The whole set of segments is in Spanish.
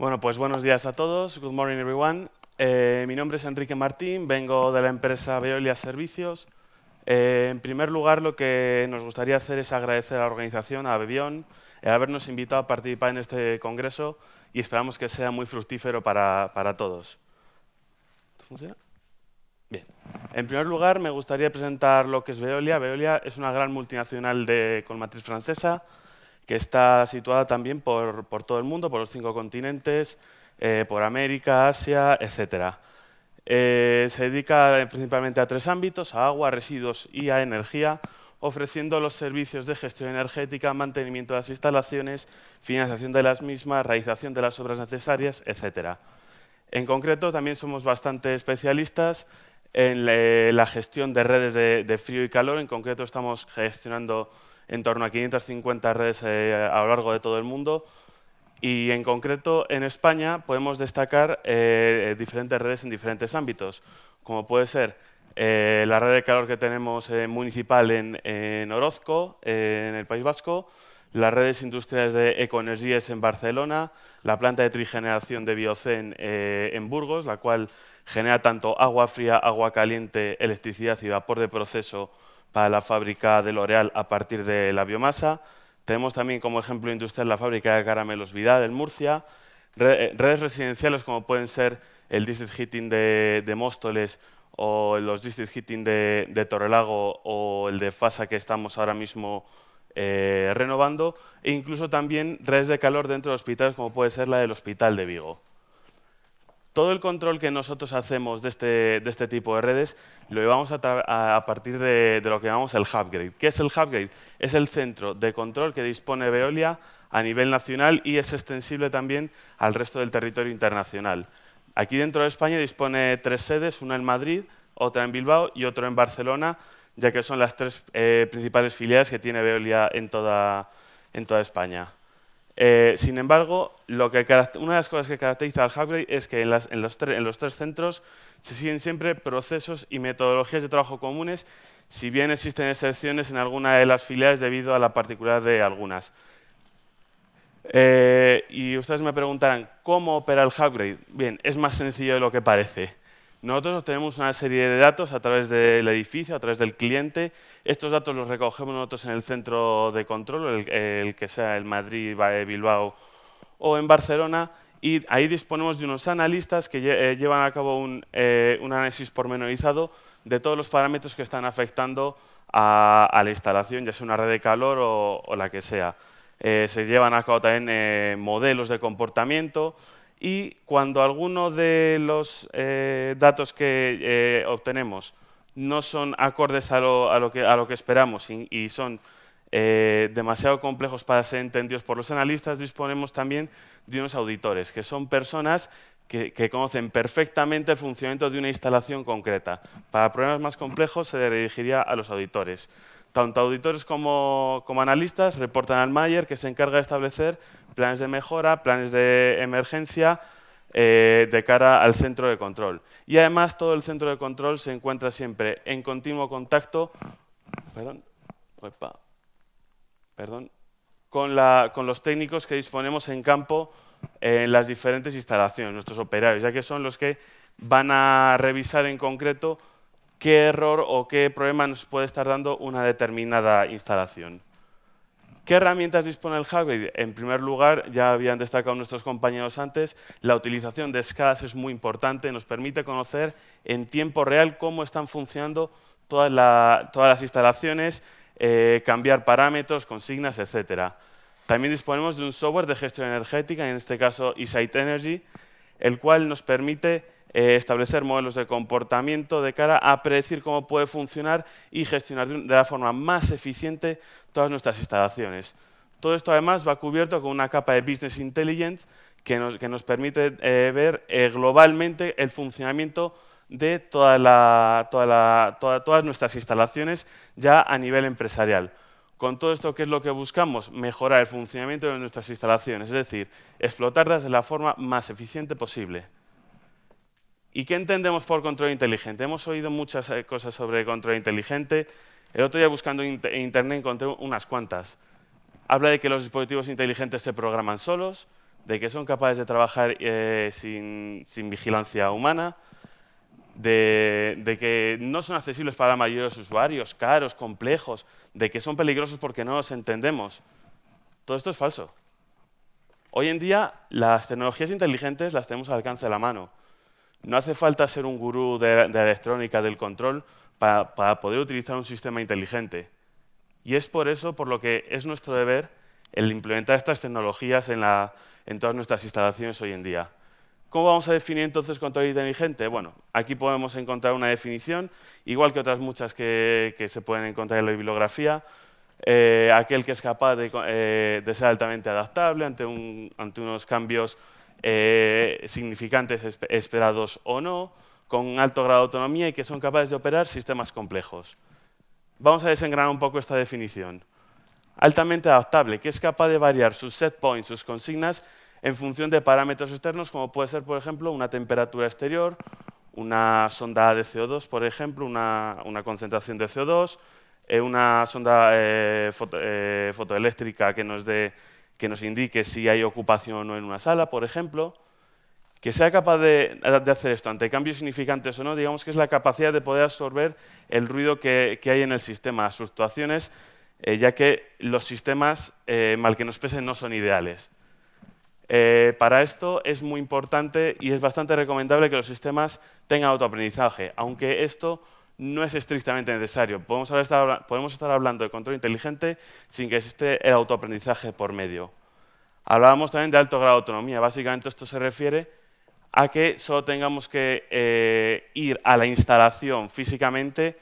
Bueno, pues buenos días a todos. Good morning, everyone. Eh, mi nombre es Enrique Martín, vengo de la empresa Veolia Servicios. Eh, en primer lugar, lo que nos gustaría hacer es agradecer a la organización, a Bebión, eh, habernos invitado a participar en este congreso y esperamos que sea muy fructífero para, para todos. ¿Funciona? Bien. En primer lugar, me gustaría presentar lo que es Veolia. Veolia es una gran multinacional de, con matriz francesa que está situada también por, todo el mundo, por los cinco continentes, eh, por América, Asia, etc. Eh, se dedica principalmente a tres ámbitos, a agua, residuos y a energía, ofreciendo los servicios de gestión energética, mantenimiento de las instalaciones, financiación de las mismas, realización de las obras necesarias, etc. En concreto, también somos bastante especialistas en eh, la gestión de redes de, de frío y calor. En concreto, estamos gestionando en torno a 550 redes eh, a lo largo de todo el mundo. Y en concreto en España podemos destacar eh, diferentes redes en diferentes ámbitos, como puede ser eh, la red de calor que tenemos municipal en, Orozco, en el País Vasco, las redes industriales de Ecoenergies en Barcelona, la planta de trigeneración de Biocen en Burgos, la cual genera tanto agua fría, agua caliente, electricidad y vapor de proceso para la fábrica de L'Oreal a partir de la biomasa. Tenemos también como ejemplo industrial la fábrica de caramelos Vidal en Murcia, eh, redes residenciales como pueden ser el district heating de, Móstoles o los district heating de, Torrelago o el de Fasa que estamos ahora mismo eh, renovando, e incluso también redes de calor dentro de hospitales como puede ser la del Hospital de Vigo todo el control que nosotros hacemos de este, este tipo de redes lo llevamos a, partir de, lo que llamamos el Hubgrade. ¿Qué es el Hubgrade? Es el centro de control que dispone Veolia a nivel nacional y es extensible también al resto del territorio internacional. Aquí dentro de España dispone tres sedes, una en Madrid, otra en Bilbao y otra en Barcelona, ya que son las tres eh, principales filiales que tiene Veolia en toda España. Eh, sin embargo, una de las cosas que caracteriza al Hubgrade es que en, los tres centros se siguen siempre procesos y metodologías de trabajo comunes, si bien existen excepciones en alguna de las filiales debido a la particularidad de algunas. Eh, y ustedes me preguntarán, ¿cómo opera el Hubgrade? Bien, es más sencillo de lo que parece. Nosotros obtenemos una serie de datos a través del edificio, a través del cliente. Estos datos los recogemos nosotros en el centro de control, el, que sea el Madrid, eh, Bilbao o en Barcelona, y ahí disponemos de unos analistas que eh, llevan a cabo un, eh, un, análisis pormenorizado de todos los parámetros que están afectando a, la instalación, ya sea una red de calor o, la que sea. se llevan a cabo también modelos de comportamiento, y cuando alguno de los eh, datos que eh, obtenemos no son acordes a lo, que, esperamos y, son eh, demasiado complejos para ser entendidos por los analistas, disponemos también de unos auditores, que son personas que conocen perfectamente el funcionamiento de una instalación concreta. Para problemas más complejos se dirigiría a los auditores. Tanto auditores como, analistas reportan al Mayer que se encarga de establecer planes de mejora, planes de emergencia eh, de cara al centro de control. Y además todo el centro de control se encuentra siempre en continuo contacto perdón con, la, con los técnicos que disponemos en campo en las diferentes instalaciones, nuestros operarios, ya que son los que van a revisar en concreto qué error o qué problema nos puede estar dando una determinada instalación. ¿Qué herramientas dispone el hardware? En primer lugar, ya habían destacado nuestros compañeros antes, la utilización de SCAS es muy importante, nos permite conocer en tiempo real cómo están funcionando todas, las instalaciones, eh, cambiar parámetros, consignas, etc. También disponemos de un software de gestión energética, en este caso eSight Energy, el cual nos permite eh, establecer modelos de comportamiento de cara a predecir cómo puede funcionar y gestionar de la forma más eficiente todas nuestras instalaciones. Todo esto además va cubierto con una capa de Business Intelligence que nos, permite eh, ver eh, globalmente el funcionamiento de todas nuestras instalaciones ya a nivel empresarial. Con todo esto, ¿qué es lo que buscamos? Mejorar el funcionamiento de nuestras instalaciones, es decir, explotarlas de la forma más eficiente posible. ¿Y qué entendemos por control inteligente? Hemos oído muchas eh, cosas sobre control inteligente. El otro día buscando en internet encontré unas cuantas. Habla de que los dispositivos inteligentes se programan solos, de que son capaces de trabajar eh, sin, vigilancia humana, de, de, que no son accesibles para mayores usuarios, caros, complejos, de que son peligrosos porque no los entendemos. Todo esto es falso. Hoy en día las tecnologías inteligentes las tenemos al alcance de la mano no hace falta ser un gurú de, electrónica, del control, para, poder utilizar un sistema inteligente. Y es por eso por lo que es nuestro deber el implementar estas tecnologías en, todas nuestras instalaciones hoy en día. ¿Cómo vamos a definir entonces control inteligente? Bueno, aquí podemos encontrar una definición, igual que otras muchas que, se pueden encontrar en la bibliografía. Eh, aquel que es capaz de, eh, ser altamente adaptable ante unos cambios eh, significantes esperados o no, con alto grado de autonomía y que son capaces de operar sistemas complejos. Vamos a desengranar un poco esta definición. Altamente adaptable, que es capaz de variar sus set points, sus consignas, en función de parámetros externos, como puede ser, por ejemplo, una temperatura exterior, una sonda de CO2, por ejemplo, una, concentración de CO2, eh, una sonda eh, fotoeléctrica que nos dé que nos indique si hay ocupación o no en una sala, por ejemplo, que sea capaz de, hacer esto ante cambios significantes o no, digamos que es la capacidad de poder absorber el ruido que, hay en el sistema, las fluctuaciones, eh, ya que los sistemas, eh, mal que nos pesen, no son ideales. Eh, para esto es muy importante y es bastante recomendable que los sistemas tengan autoaprendizaje, aunque esto no es estrictamente necesario. Podemos estar, hablando de control inteligente sin que existe el autoaprendizaje por medio. Hablábamos también de alto grado de autonomía. Básicamente esto se refiere a que solo tengamos que eh, ir a la instalación físicamente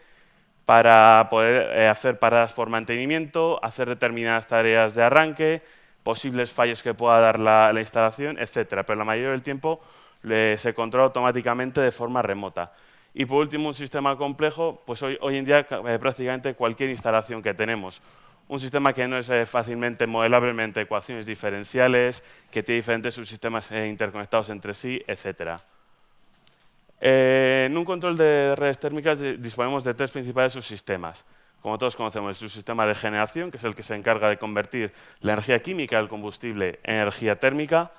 para poder eh, hacer paradas por mantenimiento, hacer determinadas tareas de arranque, posibles fallos que pueda dar la, instalación, etc. Pero la mayoría del tiempo eh, se controla automáticamente de forma remota. Y por último, un sistema complejo, pues hoy, en día eh, prácticamente cualquier instalación que tenemos. Un sistema que no es eh, fácilmente modelablemente ecuaciones diferenciales, que tiene diferentes subsistemas eh, interconectados entre sí, etc. en un control de redes térmicas disponemos de tres principales subsistemas. Como todos conocemos, el subsistema de generación, que es el que se encarga de convertir la energía química del combustible en energía térmica,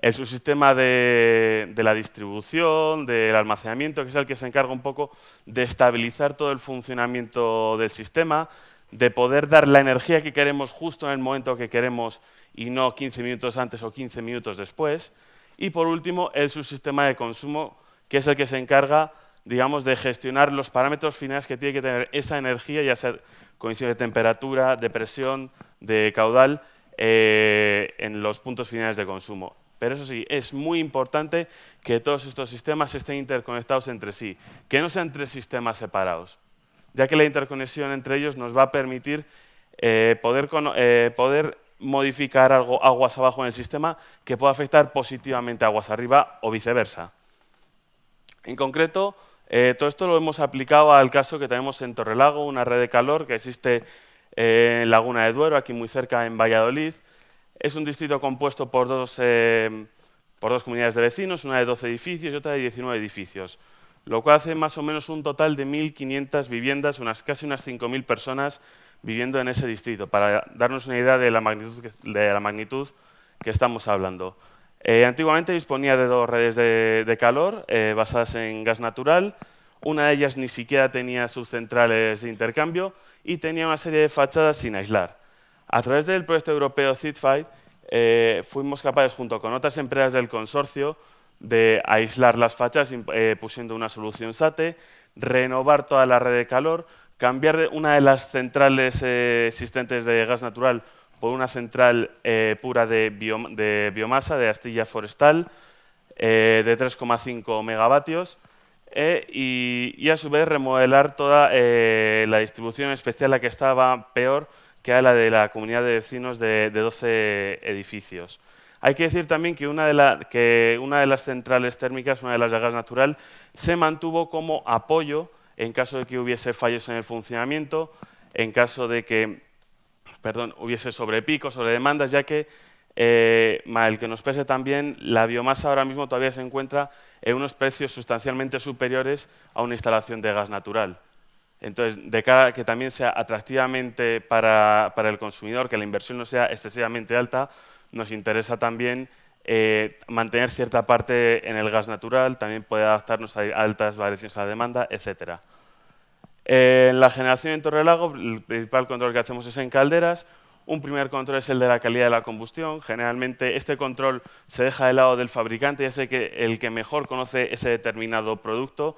el subsistema de, la distribución, del almacenamiento, que es el que se encarga un poco de estabilizar todo el funcionamiento del sistema, de poder dar la energía que queremos justo en el momento que queremos y no 15 minutos antes o 15 minutos después. Y por último, el subsistema de consumo, que es el que se encarga digamos, de gestionar los parámetros finales que tiene que tener esa energía, ya sea condiciones de temperatura, de presión, de caudal, eh, en los puntos finales de consumo. Pero eso sí, es muy importante que todos estos sistemas estén interconectados entre sí, que no sean tres sistemas separados, ya que la interconexión entre ellos nos va a permitir eh, eh, poder, modificar algo aguas abajo en el sistema que pueda afectar positivamente aguas arriba o viceversa. En concreto, eh, todo esto lo hemos aplicado al caso que tenemos en Torrelago, una red de calor que existe en Laguna de Duero, aquí muy cerca en Valladolid, es un distrito compuesto eh, por dos, comunidades de vecinos, una de 12 edificios y otra de 19 edificios, lo cual hace más o menos un total de 1.500 viviendas, unas, casi unas 5.000 personas viviendo en ese distrito, para darnos una idea de la magnitud que, de la magnitud que estamos hablando. Eh, antiguamente disponía de dos redes de, calor eh, basadas en gas natural, una de ellas ni siquiera tenía subcentrales de intercambio y tenía una serie de fachadas sin aislar. A través del proyecto europeo SeedFight eh, fuimos capaces, junto con otras empresas del consorcio, de aislar las fachas eh, pusiendo una solución SATE, renovar toda la red de calor, cambiar una de las centrales eh, existentes de gas natural por una central pura de, biomasa, de astilla forestal, de 3,5 megavatios, y, a su vez remodelar toda la distribución especial, la que estaba peor que a la de la comunidad de vecinos de, 12 edificios. Hay que decir también que una, de las centrales térmicas, una de las de gas natural, se mantuvo como apoyo en caso de que hubiese fallos en el funcionamiento, en caso de que perdón, hubiese sobre demandas, ya que, el eh, mal que nos pese también, la biomasa ahora mismo todavía se encuentra en unos precios sustancialmente superiores a una instalación de gas natural. Entonces, de cara a que también sea atractivamente para, el consumidor, que la inversión no sea excesivamente alta, nos interesa también eh, mantener cierta parte en el gas natural, también puede adaptarnos a altas variaciones de la demanda, etc. en la generación en Torrelago, el principal control que hacemos es en calderas. Un primer control es el de la calidad de la combustión. Generalmente este control se deja de lado del fabricante, ya sé que el que mejor conoce ese determinado producto,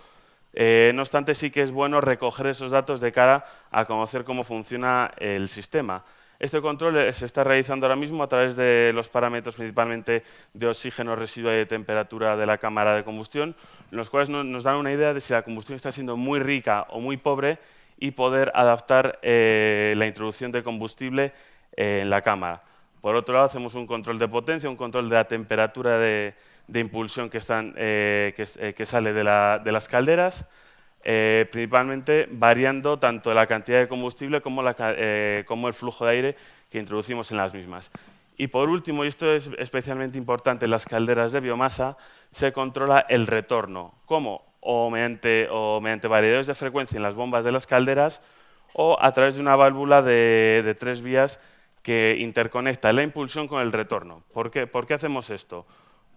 eh, no obstante, sí que es bueno recoger esos datos de cara a conocer cómo funciona el sistema. Este control se está realizando ahora mismo a través de los parámetros principalmente de oxígeno residuo y de temperatura de la cámara de combustión, los cuales nos dan una idea de si la combustión está siendo muy rica o muy pobre y poder adaptar eh, la introducción de combustible eh, en la cámara. Por otro lado, hacemos un control de potencia, un control de la temperatura de, de impulsión que, eh, eh, sale de, las calderas, eh, principalmente variando tanto la cantidad de combustible como, el flujo de aire que introducimos en las mismas. Y por último, y esto es especialmente importante en las calderas de biomasa, se controla el retorno. ¿Cómo? O mediante, o mediante variadores de frecuencia en las bombas de las calderas o a través de una válvula de, tres vías que interconecta la impulsión con el retorno. ¿Por qué hacemos esto?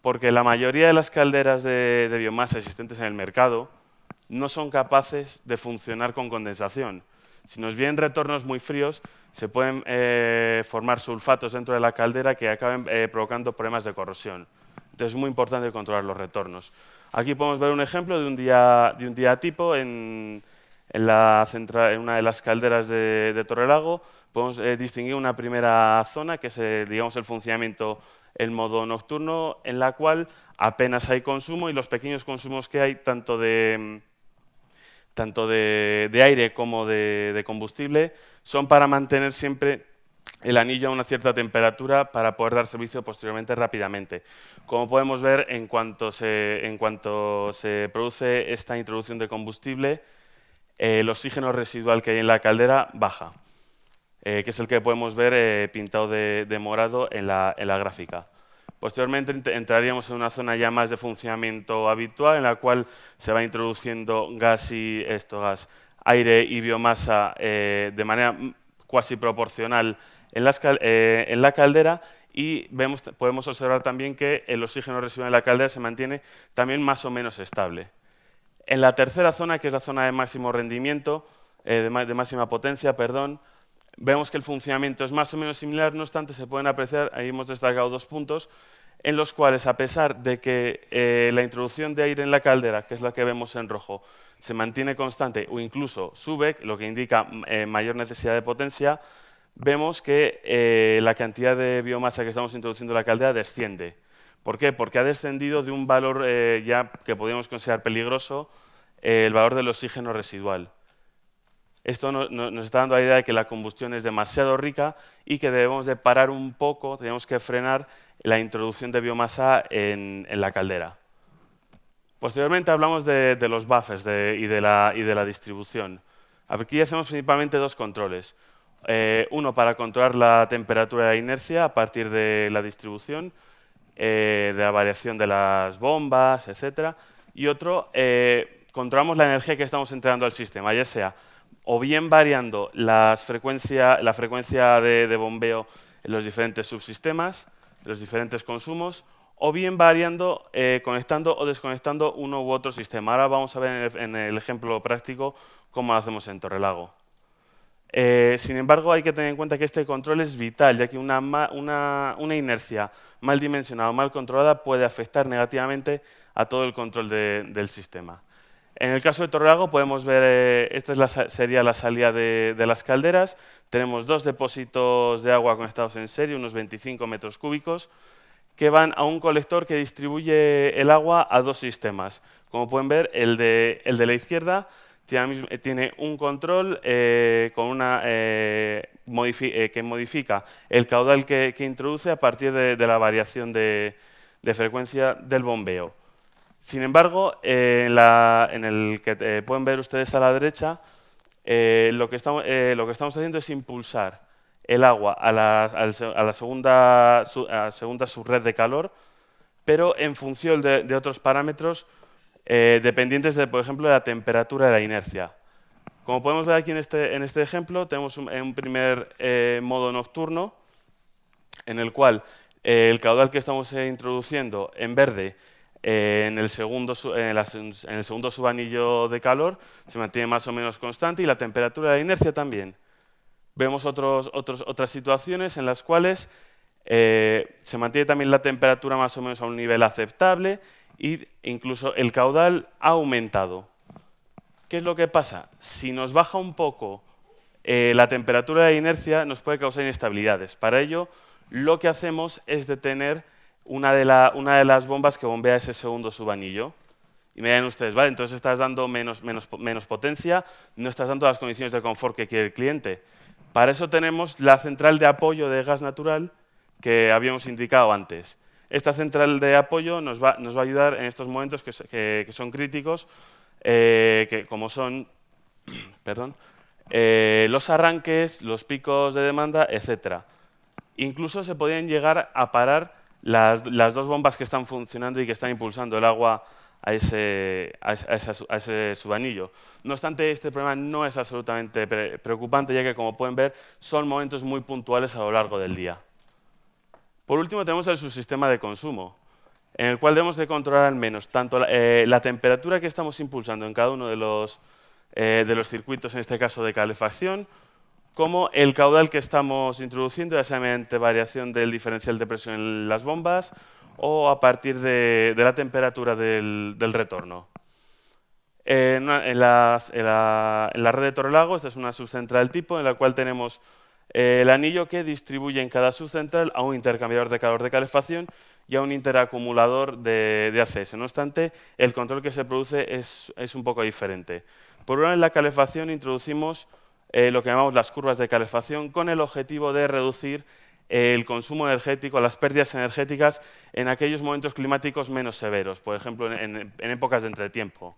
porque la mayoría de las calderas de, biomasa existentes en el mercado no son capaces de funcionar con condensación. Si nos vienen retornos muy fríos, se pueden eh, formar sulfatos dentro de la caldera que acaben eh, provocando problemas de corrosión. Entonces es muy importante controlar los retornos. Aquí podemos ver un ejemplo de un día, tipo en, una de las calderas de, Torrelago. Podemos eh, distinguir una primera zona, que es digamos, el funcionamiento el modo nocturno en la cual apenas hay consumo y los pequeños consumos que hay, tanto de, tanto de, aire como de, combustible, son para mantener siempre el anillo a una cierta temperatura para poder dar servicio posteriormente rápidamente. Como podemos ver, en cuanto en cuanto se produce esta introducción de combustible, el oxígeno residual que hay en la caldera baja. Eh, que es el que podemos ver eh, pintado de, morado en la, gráfica. Posteriormente entraríamos en una zona ya más de funcionamiento habitual, en la cual se va introduciendo gas y esto, gas, aire y biomasa eh, de manera cuasi proporcional en, la caldera y podemos observar también que el oxígeno residual en la caldera se mantiene también más o menos estable. En la tercera zona, que es la zona de máximo rendimiento, de, máxima potencia, perdón, Vemos que el funcionamiento es más o menos similar, no obstante, se pueden apreciar, ahí hemos destacado dos puntos, en los cuales, a pesar de que eh, la introducción de aire en la caldera, que es la que vemos en rojo, se mantiene constante o incluso sube, lo que indica eh, mayor necesidad de potencia, vemos que eh, la cantidad de biomasa que estamos introduciendo en la caldera desciende. ¿Por qué? Porque ha descendido de un valor ya que podríamos considerar peligroso, el valor del oxígeno residual. Esto nos está dando la idea de que la combustión es demasiado rica y que debemos de parar un poco, tenemos que frenar la introducción de biomasa en, la caldera. Posteriormente hablamos de, los buffers y, de la, distribución. Aquí hacemos principalmente dos controles. Eh, uno para controlar la temperatura de inercia a partir de la distribución, eh, de la variación de las bombas, etc. Y otro, eh, controlamos la energía que estamos entregando al sistema, ya sea o bien variando la frecuencia de, bombeo en los diferentes subsistemas, los diferentes consumos, o bien variando, eh, conectando o desconectando uno u otro sistema. Ahora vamos a ver en el, ejemplo práctico cómo lo hacemos en Torrelago. Eh, sin embargo, hay que tener en cuenta que este control es vital, ya que una, inercia mal dimensionada o mal controlada puede afectar negativamente a todo el control del sistema. En el caso de Torreago podemos ver, eh, esta sería la salida de, las calderas, tenemos dos depósitos de agua conectados en serie, unos 25 metros cúbicos, que van a un colector que distribuye el agua a dos sistemas. Como pueden ver, el de, la izquierda tiene eh, un control eh, que modifica el caudal que, introduce a partir de, la variación de frecuencia del bombeo. Sin embargo, eh, en, el que eh, pueden ver ustedes a la derecha, eh, lo, que estamos, haciendo es impulsar el agua a la, segunda, subred de calor, pero en función de, otros parámetros dependientes, de, por ejemplo, de la temperatura de la inercia. Como podemos ver aquí en este, este ejemplo, tenemos un primer modo nocturno en el cual el caudal que estamos introduciendo en verde eh, en, el segundo, en, el segundo subanillo de calor se mantiene más o menos constante y la temperatura de inercia también. Vemos otros, otras situaciones en las cuales eh, se mantiene también la temperatura más o menos a un nivel aceptable e incluso el caudal ha aumentado. ¿Qué es lo que pasa? Si nos baja un poco eh, la temperatura de inercia, nos puede causar inestabilidades. Para ello, lo que hacemos es detener una de, una de las bombas que bombea ese segundo subanillo. Y me dan ustedes, vale, entonces estás dando menos, potencia, no estás dando las condiciones de confort que quiere el cliente. Para eso tenemos la central de apoyo de gas natural que habíamos indicado antes. Esta central de apoyo nos va, nos va a ayudar en estos momentos que, son críticos, eh, que como son perdón, eh, los arranques, los picos de demanda, etc. Incluso se podían llegar a parar las, dos bombas que están funcionando y que están impulsando el agua a ese, a ese, subanillo. No obstante, este problema no es absolutamente preocupante, ya que, como pueden ver, son momentos muy puntuales a lo largo del día. Por último, tenemos el subsistema de consumo, en el cual debemos de controlar al menos tanto la, eh, temperatura que estamos impulsando en cada uno de los, eh, de los circuitos, en este caso de calefacción, como el caudal que estamos introduciendo, ya sea mediante variación del diferencial de presión en las bombas o a partir de, la temperatura del, retorno. En, la, red de Torrelago, esta es una subcentral tipo en la cual tenemos eh, el anillo que distribuye en cada subcentral a un intercambiador de calor de calefacción y a un interacumulador de, de ACS. No obstante, el control que se produce es, un poco diferente. Por una en la calefacción introducimos eh, lo que llamamos las curvas de calefacción, con el objetivo de reducir eh, el consumo energético, las pérdidas energéticas en aquellos momentos climáticos menos severos, por ejemplo, en, épocas de entretiempo.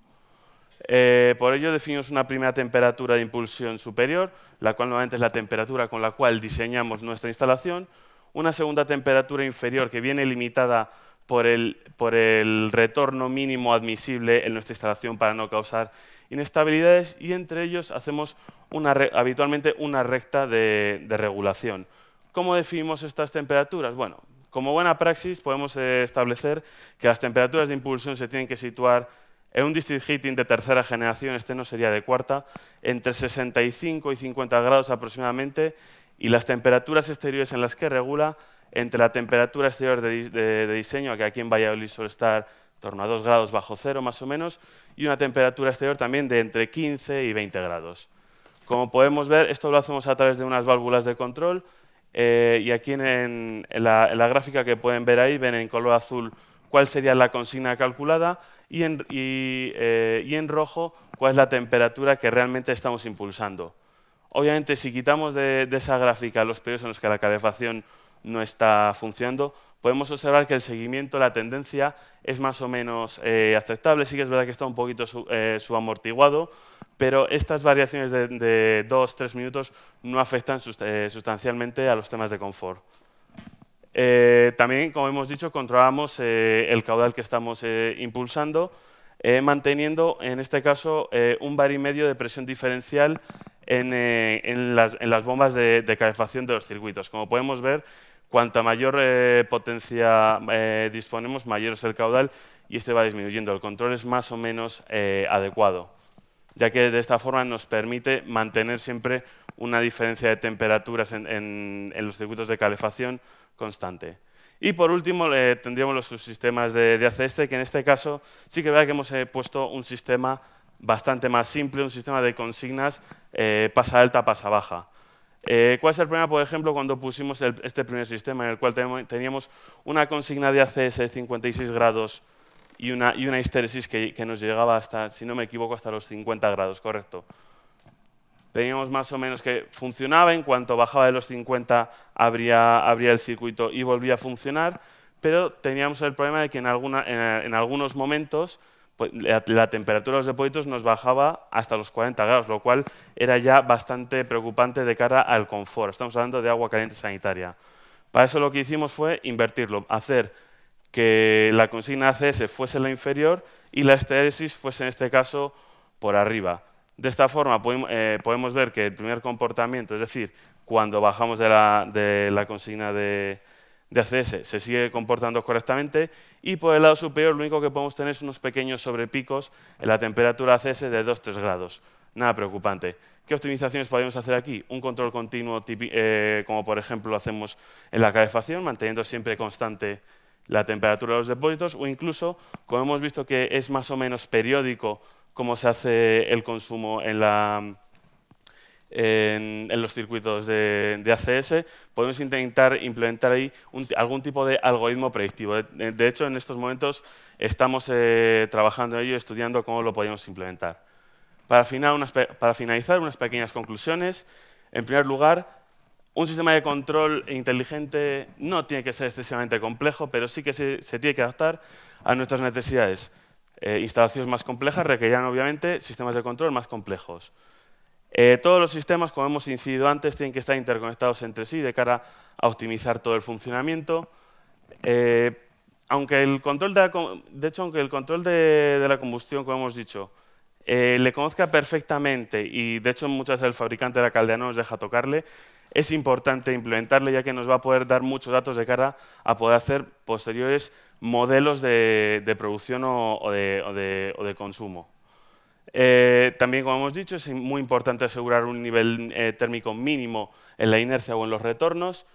Eh, por ello definimos una primera temperatura de impulsión superior, la cual nuevamente es la temperatura con la cual diseñamos nuestra instalación, una segunda temperatura inferior que viene limitada por el retorno mínimo admisible en nuestra instalación para no causar inestabilidades y entre ellos hacemos habitualmente una recta de, regulación. ¿Cómo definimos estas temperaturas? Bueno, como buena praxis podemos eh, establecer que las temperaturas de impulsión se tienen que situar en un district heating de tercera generación, este no sería de cuarta, entre 65 y 50 grados aproximadamente y las temperaturas exteriores en las que regula entre la temperatura exterior de, de, de diseño, que aquí en Valladolid suele estar torno a 2 grados bajo cero más o menos, y una temperatura exterior también de entre 15 y 20 grados. Como podemos ver, esto lo hacemos a través de unas válvulas de control eh, y aquí en, la, gráfica que pueden ver ahí, ven en color azul cuál sería la consigna calculada eh, y en, rojo cuál es la temperatura que realmente estamos impulsando. Obviamente, si quitamos de, de esa gráfica los periodos en los que la calefacción no está funcionando, podemos observar que el seguimiento, la tendencia, es más o menos eh, aceptable. Sí que es verdad que está un poquito subamortiguado, eh, pero estas variaciones de, de 2-3 minutos no afectan eh, sustancialmente a los temas de confort. también, como hemos dicho, controlamos el caudal que estamos impulsando, manteniendo, en este caso, un bar y medio de presión diferencial en, las, bombas de, de calefacción de los circuitos. Como podemos ver, Cuanta mayor eh, potencia eh, disponemos, mayor es el caudal y este va disminuyendo. El control es más o menos eh, adecuado, ya que de esta forma nos permite mantener siempre una diferencia de temperaturas en, los circuitos de calefacción constante. Y por último, tendríamos los sistemas de, de que en este caso sí que vea que hemos puesto un sistema bastante más simple, un sistema de consignas pasa alta, pasa baja. Eh, ¿Cuál es el problema, por ejemplo, cuando pusimos este primer sistema en el cual teníamos una consigna de ACS de 56 grados y una, y que, nos llegaba hasta, si no me equivoco, hasta los 50 grados, correcto? Teníamos más o menos que funcionaba, en cuanto bajaba de los 50 abría, el circuito y volvía a funcionar, pero teníamos el problema de que en algunos momentos pues, la, temperatura de los depósitos nos bajaba hasta los 40 grados, lo cual era ya bastante preocupante de cara al confort. Estamos hablando de agua caliente sanitaria. Para eso lo que hicimos fue invertirlo, hacer que la consigna ACS fuese la inferior y la estéresis fuese en este caso por arriba. De esta forma eh, podemos ver que el primer comportamiento, es decir, cuando bajamos de la consigna de, de ACS se sigue comportando correctamente y por el lado superior lo único que podemos tener es unos pequeños sobrepicos en la temperatura ACS de 2-3 grados. Nada preocupante. ¿Qué optimizaciones podemos hacer aquí? Un control continuo eh, como por ejemplo lo hacemos en la calefacción, manteniendo siempre constante la temperatura de los depósitos o incluso, como hemos visto que es más o menos periódico cómo se hace el consumo en la, en, los circuitos de, ACS, podemos intentar implementar ahí algún tipo de algoritmo predictivo. De, hecho, en estos momentos estamos eh, trabajando en ello, estudiando cómo lo podemos implementar. Para, finalizar, unas pequeñas conclusiones. En primer lugar, un sistema de control inteligente no tiene que ser excesivamente complejo, pero sí que se, tiene que adaptar a nuestras necesidades. Eh, instalaciones más complejas requerirán, obviamente, sistemas de control más complejos. Eh, todos los sistemas, como hemos incidido antes, tienen que estar interconectados entre sí de cara a optimizar todo el funcionamiento. Eh, aunque el control de, hecho, aunque el control de, la combustión, como hemos dicho, eh, le conozca perfectamente y de hecho muchas veces el fabricante de la caldera no nos deja tocarle, es importante implementarle ya que nos va a poder dar muchos datos de cara a poder hacer posteriores modelos de, producción o de consumo. Eh, también, como hemos dicho, es muy importante asegurar un nivel eh, térmico mínimo en la inercia o en los retornos.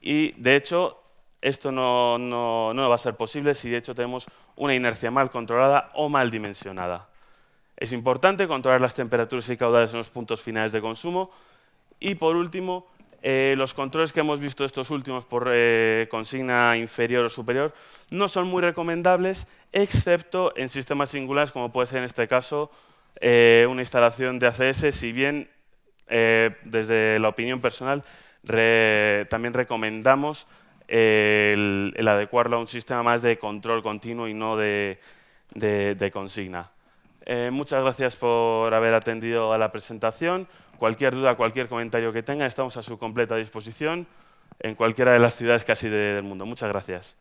Y, de hecho, esto no, no va a ser posible si, de hecho, tenemos una inercia mal controlada o mal dimensionada. Es importante controlar las temperaturas y caudales en los puntos finales de consumo. Y, por último, eh, los controles que hemos visto estos últimos por eh, consigna inferior o superior no son muy recomendables, excepto en sistemas singulares, como puede ser en este caso eh, una instalación de ACS, si bien desde la opinión personal también recomendamos el, adecuarlo a un sistema más de control continuo y no de consigna. muchas gracias por haber atendido a la presentación. Cualquier duda, cualquier comentario que tengan, estamos a su completa disposición en cualquiera de las ciudades casi del mundo. Muchas gracias.